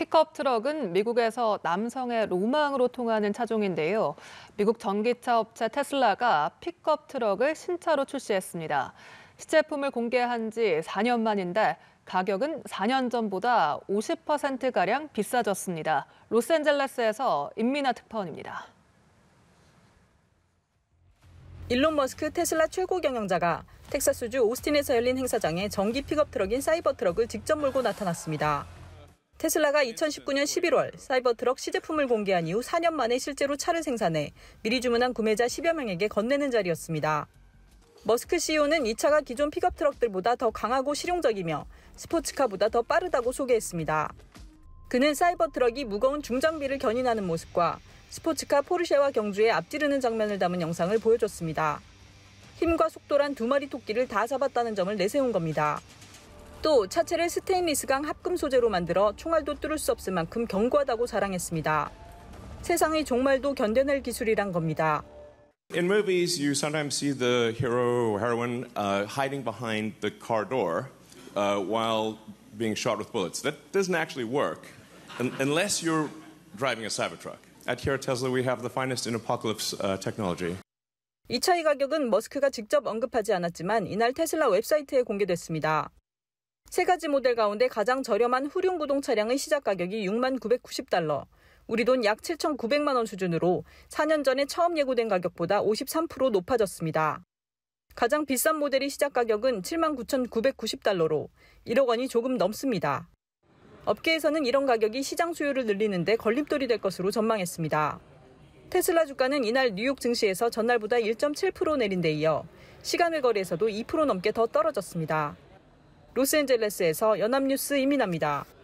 픽업 트럭은 미국에서 남성의 로망으로 통하는 차종인데요. 미국 전기차 업체 테슬라가 픽업 트럭을 신차로 출시했습니다. 시제품을 공개한 지 4년 만인데 가격은 4년 전보다 50%가량 비싸졌습니다. 로스앤젤레스에서 임민아 특파원입니다. 일론 머스크 테슬라 최고 경영자가 텍사스주 오스틴에서 열린 행사장에 전기 픽업 트럭인 사이버 트럭을 직접 몰고 나타났습니다. 테슬라가 2019년 11월 사이버트럭 시제품을 공개한 이후 4년 만에 실제로 차를 생산해 미리 주문한 구매자 10여 명에게 건네는 자리였습니다. 머스크 CEO는 이 차가 기존 픽업 트럭들보다 더 강하고 실용적이며 스포츠카보다 더 빠르다고 소개했습니다. 그는 사이버 트럭이 무거운 중장비를 견인하는 모습과 스포츠카 포르쉐와 경주에 앞지르는 장면을 담은 영상을 보여줬습니다. 힘과 속도란 두 마리 토끼를 다 잡았다는 점을 내세운 겁니다. 또 차체를 스테인리스강 합금 소재로 만들어 총알도 뚫을 수 없을 만큼 견고하다고 자랑했습니다. 세상의 종말도 견뎌낼 기술이란 겁니다. In movies, you sometimes see the hero or heroine uh, hiding behind the car door uh, while being shot with bullets. That doesn't actually work unless you're driving a Cybertruck. At here at Tesla, we have the finest in apocalypse uh, technology. 이 차의 가격은 머스크가 직접 언급하지 않았지만 이날 테슬라 웹사이트에 공개됐습니다. 세 가지 모델 가운데 가장 저렴한 후륜구동 차량의 시작 가격이 6만 990달러, 우리 돈 약 7,900만 원 수준으로 4년 전에 처음 예고된 가격보다 53% 높아졌습니다. 가장 비싼 모델이 시작 가격은 79,990달러로 1억 원이 조금 넘습니다. 업계에서는 이런 가격이 시장 수요를 늘리는데 걸림돌이 될 것으로 전망했습니다. 테슬라 주가는 이날 뉴욕 증시에서 전날보다 1.7% 내린 데 이어 시간 외거래에서도2% 넘게 더 떨어졌습니다. 로스앤젤레스에서 연합뉴스 이민아입니다.